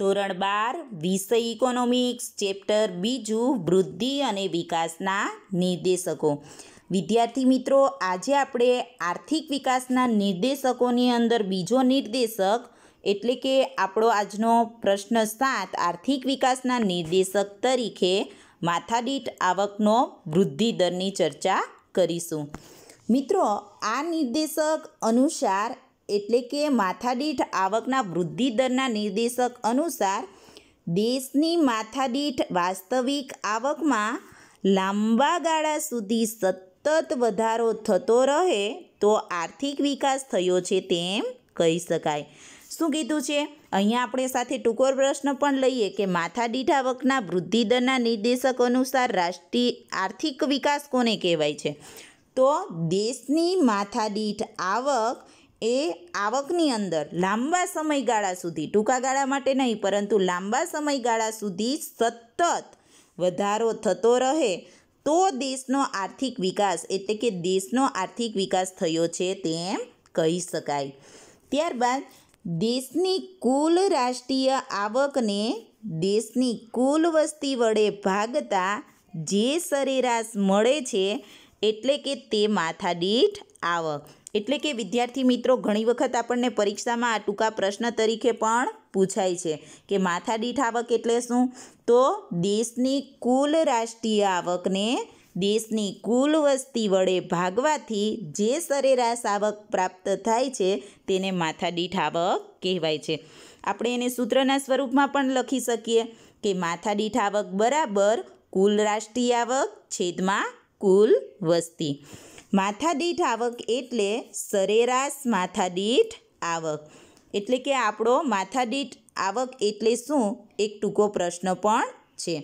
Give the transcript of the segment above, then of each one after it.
ધોરણ બાર વિષય economics chapter બીજું વૃદ્ધિ અને વિકાસના નિર્દેશકો વિદ્યાર્થી મિત્રો આજે આપણે આર્થિક વિકાસના નિર્દેશકોની અંદર બીજો નિર્દેશક એટલે કે આપણો આજનો પ્રશ્ન સાત આર્થિક વિકાસના નિર્દેશક તરીકે માથાદીઠ આવકનો વૃદ્ધિ દરની ચર્ચા કરીશું મિત્રો આ નિર્દેશક અનુસાર એટલે કે માથાદીઠ આવકના વૃદ્ધિ દરના નિર્દેશક અનુસાર દેશની માથાદીઠ વાસ્તવિક આવકમાં લાંબા ગાળા સુધી સતત વધારો થતો રહે તો આર્થિક વિકાસ થયો છે તેમ કહી શકાય શું કીધું છે અહીંયા આપણે સાથે ટૂંકો પ્રશ્ન પણ લઈએ કે માથાદીઠ આવકના વૃદ્ધિ દરના નિર્દેશક અનુસાર રાષ્ટ્રીય આર્થિક વિકાસ કોને કહેવાય છે તો દેશની માથાદીઠ આવક એ આવકની અંદર લાંબા સમયગાળા સુધી ટૂંકા ગાળા માટે નહીં પરંતુ લાંબા સમયગાળા સુધી સતત વધારો થતો રહે તો દેશનો આર્થિક વિકાસ એટલે કે દેશનો આર્થિક વિકાસ થયો છે તેમ કહી શકાય ત્યારબાદ દેશની કુલ રાષ્ટ્રીય આવકને દેશની કુલ વસ્તી વડે ભાગતા જે સરેરાશ મળે છે એટલે કે તે માથા દીઠ આવક એટલે કે વિદ્યાર્થી મિત્રો ઘણી વખત આપણને પરીક્ષામાં આ ટૂંકા પ્રશ્ન તરીકે પણ પૂછાય છે કે માથા દીઠ આવક એટલે શું તો દેશની કુલ રાષ્ટ્રીય આવકને દેશની કુલ વસ્તી વડે ભાગવાથી જે સરેરાશ આવક પ્રાપ્ત થાય છે તેને માથા દીઠ આવક કહેવાય છે આપણે એને સૂત્રના સ્વરૂપમાં પણ લખી શકીએ કે માથાદીઠ આવક બરાબર કુલ રાષ્ટ્રીય આવક છેદમાં કુલ વસ્તી માથાદીઠ આવક એટલે સરેરાશ માથાદીઠ આવક એટલે કે આપણો માથાદીઠ આવક એટલે શું એક ટૂંકો પ્રશ્ન પણ છે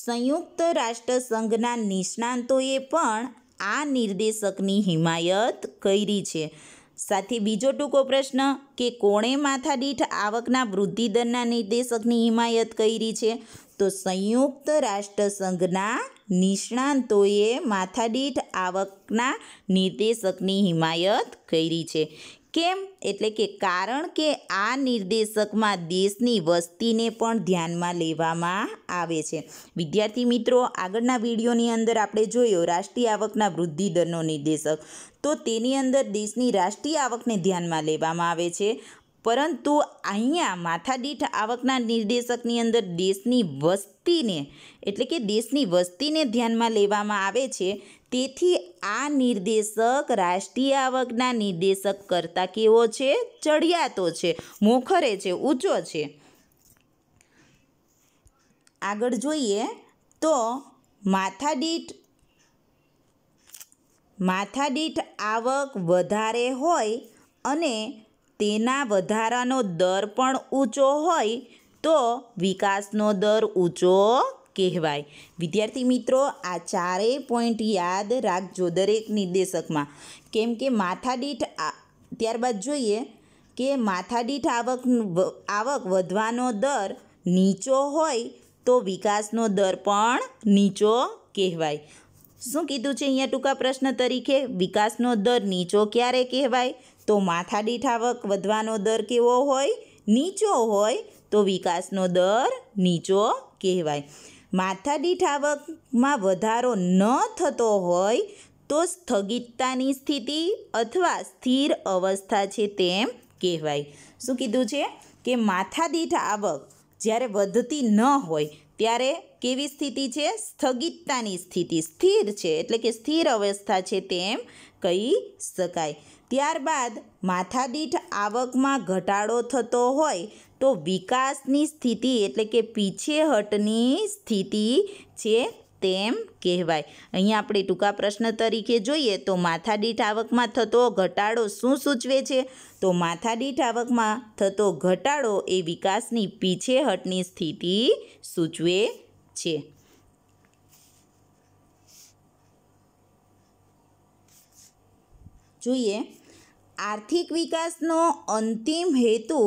સંયુક્ત રાષ્ટ્ર સંઘના નિષ્ણાંતોએ પણ આ નિર્દેશકની હિમાયત કરી છે સાથે બીજો ટૂંકો પ્રશ્ન કે કોણે માથાદીઠ આવકના વૃદ્ધિદરના નિર્દેશકની હિમાયત કરી છે તો સંયુક્ત રાષ્ટ્રસંઘના નિષ્ણાંતોએ માથાદીઠ આવકના નિર્દેશકની હિમાયત કરી છે કેમ એટલે કે કારણ કે આ નિર્દેશકમાં દેશની વસ્તીને પણ ધ્યાનમાં લેવામાં આવે છે વિદ્યાર્થી મિત્રો આગળના વિડીયોની અંદર આપણે જોયો રાષ્ટ્રીય આવકના વૃદ્ધિ દરનો નિર્દેશક તો તેની અંદર દેશની રાષ્ટ્રીય આવકને ધ્યાનમાં લેવામાં આવે છે પરંતુ અહીંયા માથાદીઠ આવકના નિર્દેશકની અંદર દેશની વસ્તીને એટલે કે દેશની વસ્તીને ધ્યાનમાં લેવામાં આવે છે તેથી આ નિર્દેશક રાષ્ટ્રીય આવકના નિર્દેશક કરતાં કેવો છે ચડિયાતો છે મોખરે છે ઊંચો છે આગળ જોઈએ તો માથાદીઠ માથાદીઠ આવક વધારે હોય અને તેના વધારાનો દર પણ ઊંચો હોય તો વિકાસનો દર ઊંચો કહેવાય વિદ્યાર્થી મિત્રો આ ચારેય પોઈન્ટ યાદ રાખજો દરેક નિર્દેશકમાં કેમ કે માથાદીઠ ત્યારબાદ જોઈએ કે માથાદીઠ આવક આવક વધવાનો દર નીચો હોય તો વિકાસનો દર પણ નીચો કહેવાય શું કીધું છે અહીંયા ટૂંકા પ્રશ્ન તરીકે વિકાસનો દર નીચો ક્યારે કહેવાય તો માથા દીઠ આવક વધવાનો દર કેવો હોય નીચો હોય તો વિકાસનો દર નીચો કહેવાય માથા દીઠ આવકમાં વધારો ન થતો હોય તો સ્થગિતતાની સ્થિતિ અથવા સ્થિર અવસ્થા છે તેમ કહેવાય શું કીધું છે કે માથા દીઠ આવક જ્યારે વધતી ન હોય ત્યારે કેવી સ્થિતિ છે સ્થગિતતાની સ્થિતિ સ્થિર છે એટલે કે સ્થિર અવસ્થા છે તેમ કહી શકાય ત્યારબાદ માથાદીઠ આવકમાં ઘટાડો થતો હોય તો વિકાસની સ્થિતિ એટલે કે પીછેહટની સ્થિતિ છે તેમ કહેવાય અહીંયા આપણે ટૂંકા પ્રશ્ન તરીકે જોઈએ તો માથાદીઠ આવકમાં થતો ઘટાડો શું સૂચવે છે તો માથાદીઠ આવકમાં થતો ઘટાડો એ વિકાસની પીછેહટની સ્થિતિ સૂચવે છે જોઈએ આર્થિક વિકાસનો અંતિમ હેતુ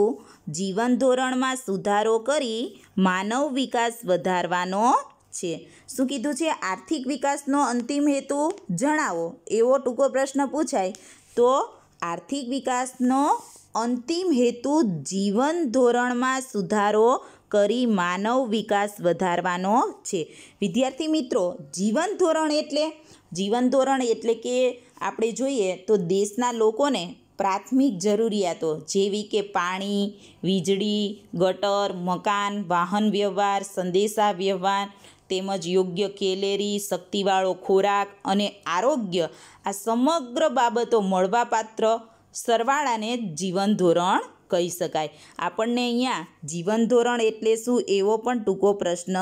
જીવન ધોરણમાં સુધારો કરી માનવ વિકાસ વધારવાનો છે શું કીધું છે આર્થિક વિકાસનો અંતિમ હેતુ જણાવો એવો ટૂંકો પ્રશ્ન પૂછાય તો આર્થિક વિકાસનો અંતિમ હેતુ જીવન ધોરણમાં સુધારો કરી માનવ વિકાસ વધારવાનો છે વિદ્યાર્થી મિત્રો જીવન ધોરણ એટલે જીવન ધોરણ એટલે કે આપણે જોઈએ તો દેશના લોકોને પ્રાથમિક જરૂરિયાતો જેવી કે પાણી વીજળી ગટર મકાન વાહન વ્યવહાર સંદેશા વ્યવહાર તેમજ યોગ્ય કેલેરી શક્તિવાળો ખોરાક અને આરોગ્ય આ સમગ્ર બાબતો મળવાપાત્ર સરવાળાને જીવન ધોરણ કહી શકાય આપણને અહીંયા જીવન ધોરણ એટલે શું એવો પણ ટૂંકો પ્રશ્ન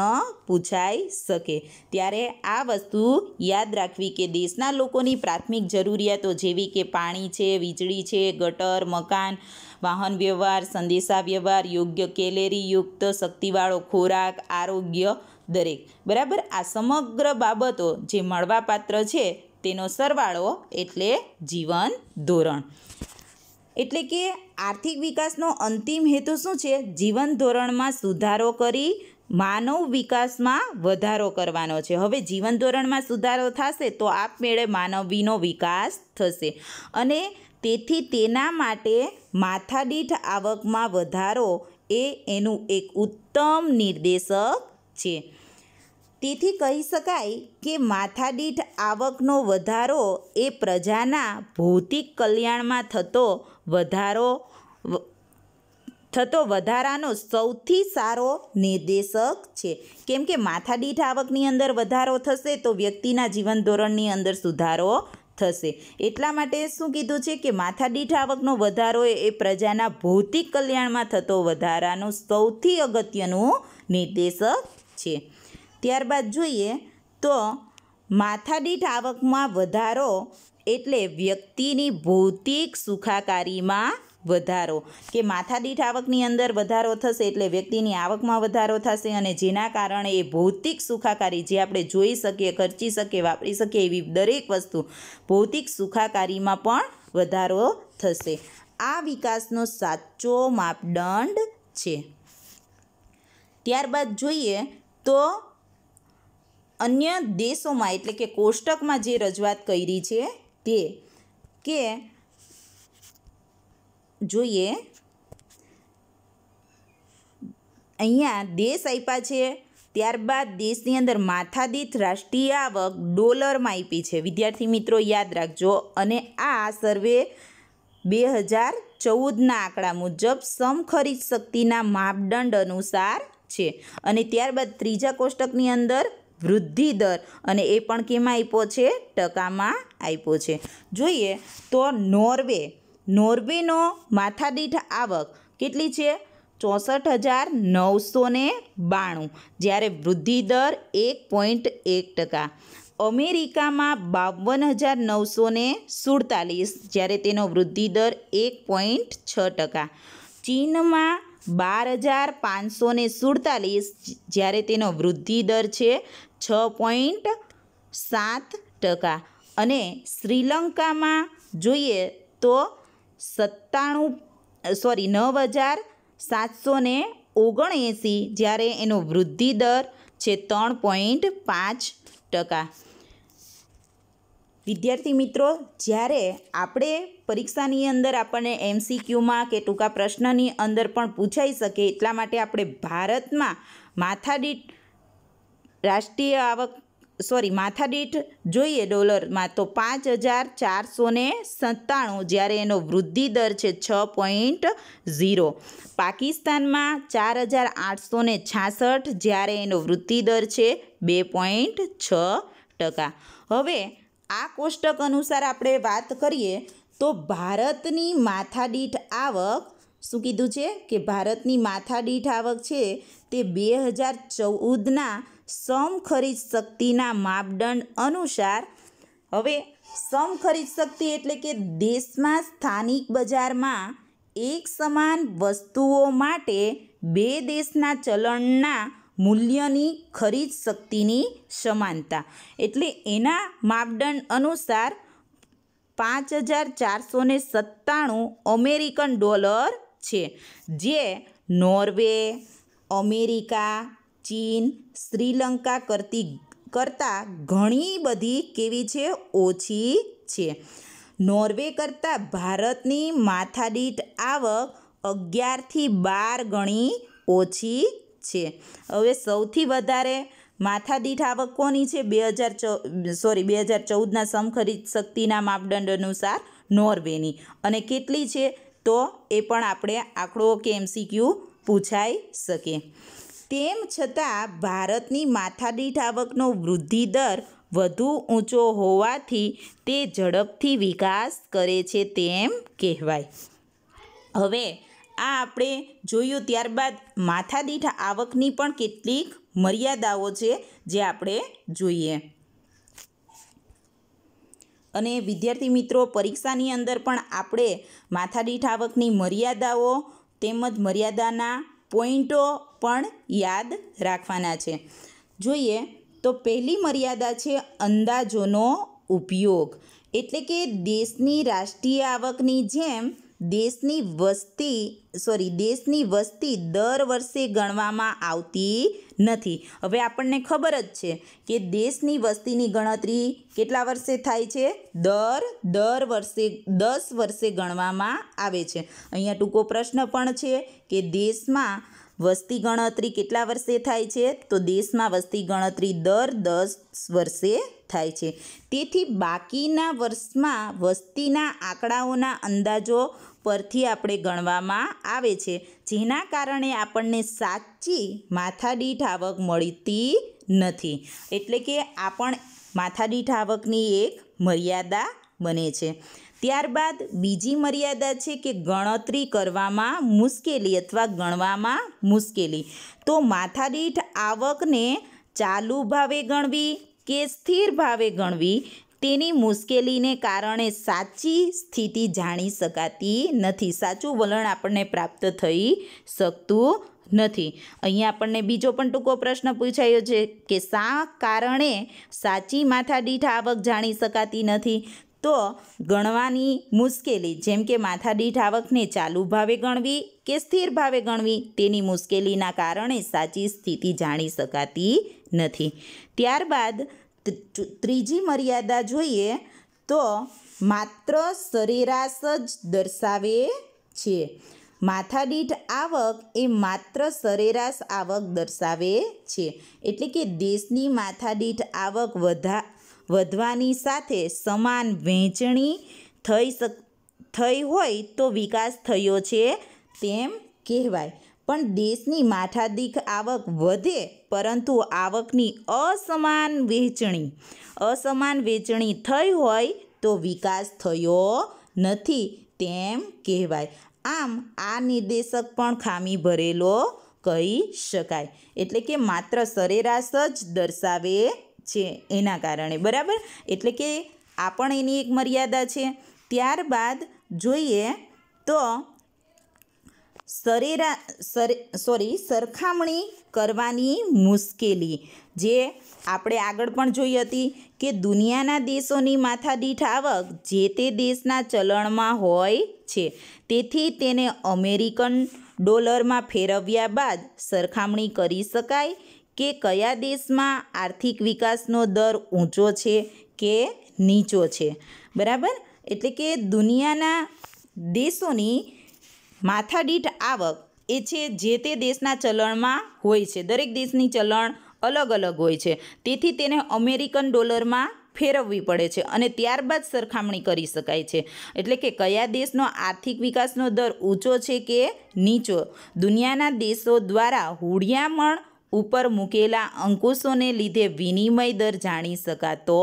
પૂછાઈ શકે ત્યારે આ વસ્તુ યાદ રાખવી કે દેશના લોકોની પ્રાથમિક જરૂરિયાતો જેવી કે પાણી છે વીજળી છે ગટર મકાન વાહન વ્યવહાર સંદેશા વ્યવહાર યોગ્ય કેલેરી યુક્ત શક્તિવાળો ખોરાક આરોગ્ય દરેક બરાબર આ સમગ્ર બાબતો જે મળવાપાત્ર છે તેનો સરવાળો એટલે જીવન ધોરણ એટલે કે આર્થિક વિકાસનો અંતિમ હેતુ શું છે જીવન ધોરણમાં સુધારો કરી માનવ વિકાસમાં વધારો કરવાનો છે હવે જીવન ધોરણમાં સુધારો થશે તો આપમેળે માનવીનો વિકાસ થશે અને તેથી તેના માટે માથાદીઠ આવકમાં વધારો એ એનું એક ઉત્તમ નિર્દેશક છે તેથી કહી શકાય કે માથાદીઠ આવકનો વધારો એ પ્રજાના ભૌતિક કલ્યાણમાં થતો વધારો થતો વધારાનો સૌથી સારો નિર્દેશક છે કેમ કે માથાદીઠ આવકની અંદર વધારો થશે તો વ્યક્તિના જીવન ધોરણની અંદર સુધારો થશે એટલા માટે શું કીધું છે કે માથાદીઠ આવકનો વધારો એ પ્રજાના ભૌતિક કલ્યાણમાં થતો વધારાનો સૌથી અગત્યનું નિર્દેશક છે ત્યારબાદ જોઈએ તો માથાદીઠ આવકમાં વધારો એટલે વ્યક્તિની ભૌતિક સુખાકારીમાં વધારો કે માથાદીઠ આવકની અંદર વધારો થશે એટલે વ્યક્તિની આવકમાં વધારો થશે અને જેના કારણે એ ભૌતિક સુખાકારી જે આપણે જોઈ શકીએ ખર્ચી શકીએ વાપરી શકીએ એવી દરેક વસ્તુ ભૌતિક સુખાકારીમાં પણ વધારો થશે આ વિકાસનો સાચો માપદંડ છે ત્યારબાદ જોઈએ તો અન્ય દેશોમાં એટલે કે કોષ્ટકમાં જે રજૂઆત કરી છે તે કે જોઈએ અહીંયા દેશ આપ્યા છે ત્યારબાદ દેશની અંદર માથાદીઠ રાષ્ટ્રીય આવક ડોલરમાં આપી છે વિદ્યાર્થી મિત્રો યાદ રાખજો અને આ સર્વે બે હજાર ચૌદના આંકડા મુજબ સમખરીદ શક્તિના માપદંડ અનુસાર છે અને ત્યારબાદ ત્રીજા કોષ્ટકની અંદર વૃદ્ધિ દર અને એ પણ કેમાં આપ્યો છે ટકામાં આપ્યો છે જોઈએ તો નોર્વે નોર્વેનો માથાદીઠ આવક કેટલી છે ચોસઠ હજાર નવસો ને બાણું જ્યારે વૃદ્ધિ દર એક પોઈન્ટ એક ટકા અમેરિકામાં બાવન હજાર નવસો ને સુડતાલીસ જ્યારે તેનો વૃદ્ધિ દર એક પોઈન્ટ છ ટકા ચીનમાં બાર હજાર પાંચસો ને સુડતાલીસ જ્યારે તેનો વૃદ્ધિ દર છે છ પોઈન્ટ સાત ટકા અને શ્રીલંકામાં જોઈએ તો સત્તાણું સોરી નવ હજાર સાતસો ને ઓગણએંસી જ્યારે એનો વૃદ્ધિ દર છે ત્રણ પોઈન્ટ પાંચ ટકા વિદ્યાર્થી મિત્રો જ્યારે આપણે પરીક્ષાની અંદર આપણને એમસીક્યુમાં કે ટૂંકા પ્રશ્નની અંદર પણ પૂછાઈ શકે એટલા માટે આપણે ભારતમાં માથાદીઠ રાષ્ટ્રીય આવક સોરી માથાદીઠ જોઈએ ડોલરમાં તો પાંચ હજાર ચારસો ને સત્તાણું જ્યારે એનો વૃદ્ધિ દર છે છ પોઈન્ટ ઝીરો પાકિસ્તાનમાં ચાર હજાર આઠસો ને છાસઠ જ્યારે એનો વૃદ્ધિ દર છે બે પોઈન્ટ છ ટકા હવે આ કોષ્ટક અનુસાર આપણે વાત કરીએ તો ભારતની માથાદીઠ આવક શું કીધું છે કે ભારતની માથાદીઠ આવક છે તે બે હજાર ચૌદના સમ ખરીદ શક્તિના માપદંડ અનુસાર હવે સમ ખરીદ શક્તિ એટલે કે દેશમાં સ્થાનિક બજારમાં એક સમાન વસ્તુઓ માટે બે દેશના ચલણના મૂલ્યની ખરીદ શક્તિની સમાનતા એટલે એના માપદંડ અનુસાર પાંચ હજાર ચારસો ને સત્તાણું અમેરિકન ડોલર છે જે નોર્વે અમેરિકા ચીન શ્રીલંકા કરતી કરતાં ઘણી બધી કેવી છે ઓછી છે નોર્વે કરતાં ભારતની માથાદીઠ આવક અગિયારથી બાર ગણી ઓછી છે હવે સૌથી વધારે માથાદીઠ આવક કોની છે બે હજાર ચૌ સોરી બે હજાર ચૌદના સમખરીદ શક્તિના માપદંડ અનુસાર નોર્વેની અને કેટલી છે તો એ પણ આપણે આંકડો કે એમસીક્યુ પૂછાઈ શકે તેમ છતાં ભારતની માથાદીઠ આવકનો વૃદ્ધિ દર વધુ ઊંચો હોવાથી તે ઝડપથી વિકાસ કરે છે તેમ કહેવાય હવે આ આપણે જોયું ત્યારબાદ માથાદીઠ આવકની પણ કેટલીક મર્યાદાઓ છે જે આપણે જોઈએ અને વિદ્યાર્થી મિત્રો પરીક્ષાની અંદર પણ આપણે માથાદીઠ આવકની મર્યાદાઓ તેમજ મર્યાદાના પોઈન્ટો પણ યાદ રાખવાના છે જોઈએ તો પહેલી મર્યાદા છે અંદાજોનો ઉપયોગ એટલે કે દેશની રાષ્ટ્રીય આવકની જેમ દેશની વસ્તી સોરી દેશની વસ્તી દર વર્ષે ગણવામાં આવતી નથી હવે આપણને ખબર જ છે કે દેશની વસ્તીની ગણતરી કેટલા વર્ષે થાય છે દર દર વર્ષે દસ વર્ષે ગણવામાં આવે છે અહીંયા ટૂંકો પ્રશ્ન પણ છે કે દેશમાં વસ્તી ગણતરી કેટલા વર્ષે થાય છે તો દેશમાં વસ્તી ગણતરી દર દસ વર્ષે થાય છે તેથી બાકીના વર્ષમાં વસ્તીના આંકડાઓના અંદાજો પરથી આપણે ગણવામાં આવે છે જેના કારણે આપણને સાચી માથાદીઠ આવક મળતી નથી એટલે કે આપણ માથાદીઠ આવકની એક મર્યાદા બને છે ત્યારબાદ બીજી મર્યાદા છે કે ગણતરી કરવામાં મુશ્કેલી અથવા ગણવામાં મુશ્કેલી તો માથાદીઠ આવકને ચાલુ ભાવે ગણવી કે સ્થિર ભાવે ગણવી તેની મુશ્કેલીને કારણે સાચી સ્થિતિ જાણી શકાતી નથી સાચું વલણ આપણને પ્રાપ્ત થઈ શકતું નથી અહીંયા આપણને બીજો પણ ટૂંકો પ્રશ્ન પૂછાયો છે કે શા કારણે સાચી માથાદીઠ આવક જાણી શકાતી નથી તો ગણવાની મુશ્કેલી જેમ કે માથાદીઠ આવકને ચાલુ ભાવે ગણવી કે સ્થિર ભાવે ગણવી તેની મુશ્કેલીના કારણે સાચી સ્થિતિ જાણી શકાતી નથી ત્યારબાદ ત્રીજી મર્યાદા જોઈએ તો માત્ર સરેરાશ જ દર્શાવે છે માથાદીઠ આવક એ માત્ર સરેરાશ આવક દર્શાવે છે એટલે કે દેશની માથાદીઠ આવક વધા વધવાની સાથે સમાન વહેંચણી થઈ શક થઈ હોય તો વિકાસ થયો છે તેમ કહેવાય પણ દેશની માથાદીઠ આવક વધે પરંતુ આવકની અસમાન વહેંચણી અસમાન વહેંચણી થઈ હોય તો વિકાસ થયો નથી તેમ કહેવાય આમ આ નિર્દેશક પણ ખામી ભરેલો કહી શકાય એટલે કે માત્ર સરેરાશ જ દર્શાવે છે એના કારણે બરાબર એટલે કે આ પણ એની એક મર્યાદા છે ત્યારબાદ જોઈએ તો સરેરા સરે સોરી સરખામણી કરવાની મુશ્કેલી જે આપણે આગળ પણ જોઈ હતી કે દુનિયાના દેશોની માથાદીઠ આવક જે તે દેશના ચલણમાં હોય છે તેથી તેને અમેરિકન ડોલરમાં ફેરવ્યા બાદ સરખામણી કરી શકાય કે કયા દેશમાં આર્થિક વિકાસનો દર ઊંચો છે કે નીચો છે બરાબર એટલે કે દુનિયાના દેશોની માથાદીઠ આવક એ છે જે તે દેશના ચલણમાં હોય છે દરેક દેશની ચલણ અલગ અલગ હોય છે તેથી તેને અમેરિકન ડોલરમાં ફેરવવી પડે છે અને ત્યારબાદ સરખામણી કરી શકાય છે એટલે કે કયા દેશનો આર્થિક વિકાસનો દર ઊંચો છે કે નીચો દુનિયાના દેશો દ્વારા હુડિયામણ ઉપર મૂકેલા અંકુશોને લીધે વિનિમય દર જાણી શકાતો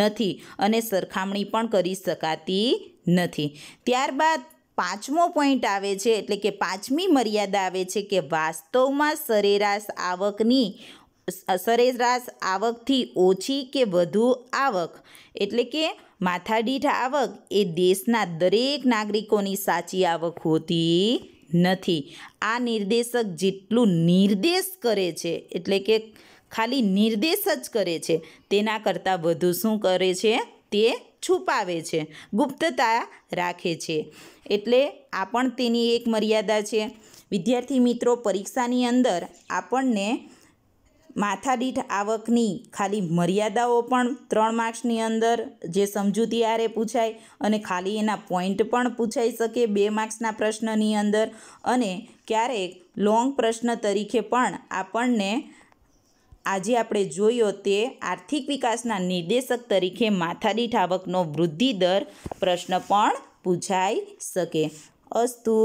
નથી અને સરખામણી પણ કરી શકાતી નથી ત્યારબાદ પાંચમો પોઈન્ટ આવે છે એટલે કે પાંચમી મર્યાદા આવે છે કે વાસ્તવમાં સરેરાશ આવકની સરેરાશ આવકથી ઓછી કે વધુ આવક એટલે કે માથાદીઠ આવક એ દેશના દરેક નાગરિકોની સાચી આવક હોતી નથી આ નિર્દેશક જેટલું નિર્દેશ કરે છે એટલે કે ખાલી નિર્દેશ જ કરે છે તેના કરતાં વધુ શું કરે છે તે છુપાવે છે ગુપ્તતા રાખે છે એટલે આ પણ તેની એક મર્યાદા છે વિદ્યાર્થી મિત્રો પરીક્ષાની અંદર આપણને માથાદીઠ આવકની ખાલી મર્યાદાઓ પણ ત્રણ માર્ક્સની અંદર જે સમજૂતી આરે પૂછાય અને ખાલી એના પોઈન્ટ પણ પૂછાઈ શકે બે માર્ક્સના પ્રશ્નની અંદર અને ક્યારેક લોંગ પ્રશ્ન તરીકે પણ આપણને આજે આપણે જોયો તે આર્થિક વિકાસના નિર્દેશક તરીકે માથાદીઠ આવકનો વૃદ્ધિ દર પ્રશ્ન પણ પૂછાઈ શકે અસ્તુ